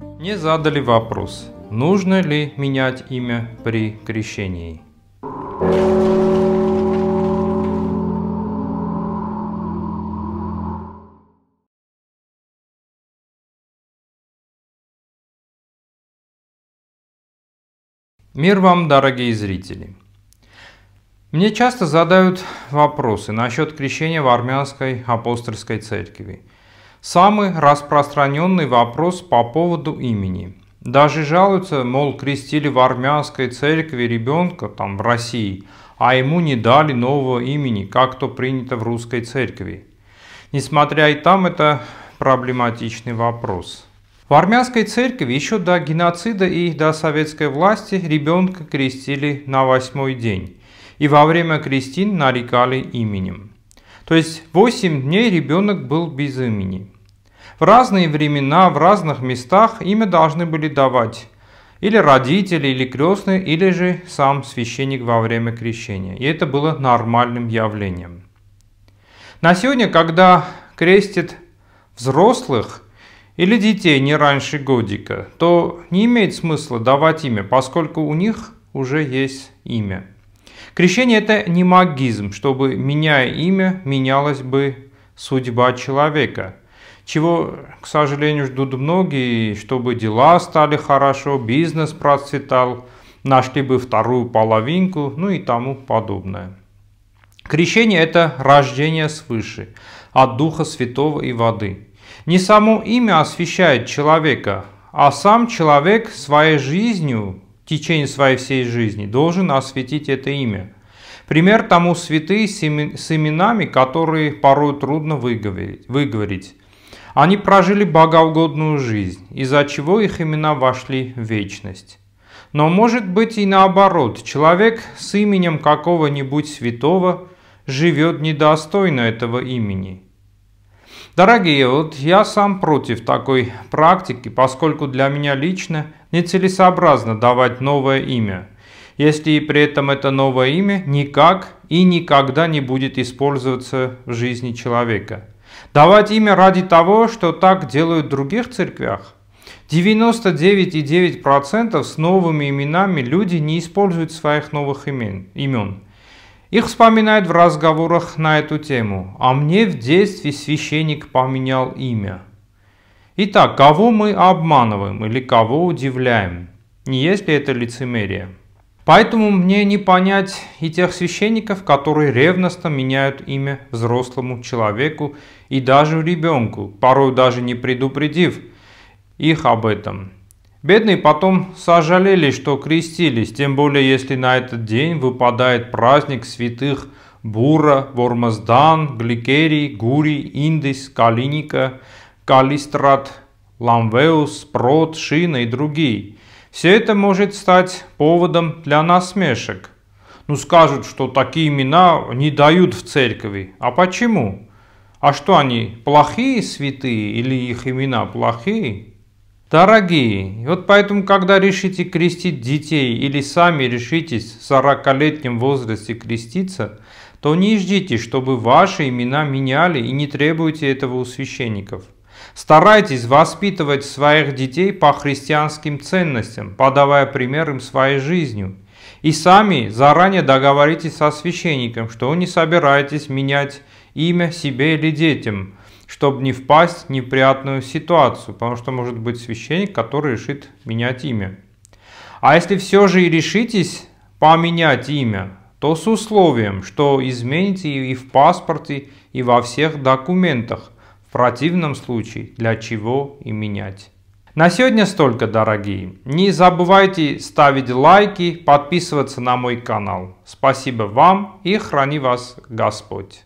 Мне задали вопрос, нужно ли менять имя при крещении. Мир вам, дорогие зрители! Мне часто задают вопросы насчет крещения в армянской апостольской церкви – Самый распространенный вопрос по поводу имени. Даже жалуются, мол, крестили в армянской церкви ребенка, там, в России, а ему не дали нового имени, как то принято в русской церкви. Несмотря и там, это проблематичный вопрос. В армянской церкви еще до геноцида и до советской власти ребенка крестили на восьмой день, и во время крестин нарекали именем. То есть 8 дней ребенок был без имени. В разные времена, в разных местах имя должны были давать или родители, или крестные, или же сам священник во время крещения. И это было нормальным явлением. На сегодня, когда крестит взрослых – или детей не раньше годика, то не имеет смысла давать имя, поскольку у них уже есть имя. Крещение – это не магизм, чтобы, меняя имя, менялась бы судьба человека, чего, к сожалению, ждут многие, чтобы дела стали хорошо, бизнес процветал, нашли бы вторую половинку, ну и тому подобное. Крещение – это рождение свыше, от Духа Святого и воды. Не само имя освещает человека, а сам человек своей жизнью течение своей всей жизни должен осветить это имя. Пример тому святые с именами, которые порой трудно выговорить. Они прожили богоугодную жизнь, из-за чего их имена вошли в вечность. Но может быть и наоборот, человек с именем какого-нибудь святого живет недостойно этого имени – Дорогие, вот я сам против такой практики, поскольку для меня лично нецелесообразно давать новое имя, если и при этом это новое имя никак и никогда не будет использоваться в жизни человека. Давать имя ради того, что так делают в других церквях. 99,9% с новыми именами люди не используют своих новых имен. имен. Их вспоминают в разговорах на эту тему. А мне в детстве священник поменял имя. Итак, кого мы обманываем или кого удивляем? Не есть ли это лицемерие? Поэтому мне не понять и тех священников, которые ревностно меняют имя взрослому человеку и даже ребенку, порой даже не предупредив их об этом. Бедные потом сожалели, что крестились, тем более если на этот день выпадает праздник святых Бура, Вормаздан, Гликерий, Гури, Индис, Калиника, Калистрат, Ламвеус, Прот, Шина и другие. Все это может стать поводом для насмешек. Ну скажут, что такие имена не дают в церкви. А почему? А что они, плохие святые или их имена плохие? Дорогие, вот поэтому, когда решите крестить детей или сами решитесь в 40-летнем возрасте креститься, то не ждите, чтобы ваши имена меняли и не требуйте этого у священников. Старайтесь воспитывать своих детей по христианским ценностям, подавая пример им своей жизнью. И сами заранее договоритесь со священником, что вы не собираетесь менять имя себе или детям, чтобы не впасть в неприятную ситуацию, потому что может быть священник, который решит менять имя. А если все же и решитесь поменять имя, то с условием, что измените и в паспорте, и во всех документах. В противном случае для чего и менять. На сегодня столько, дорогие. Не забывайте ставить лайки, подписываться на мой канал. Спасибо вам и храни вас Господь.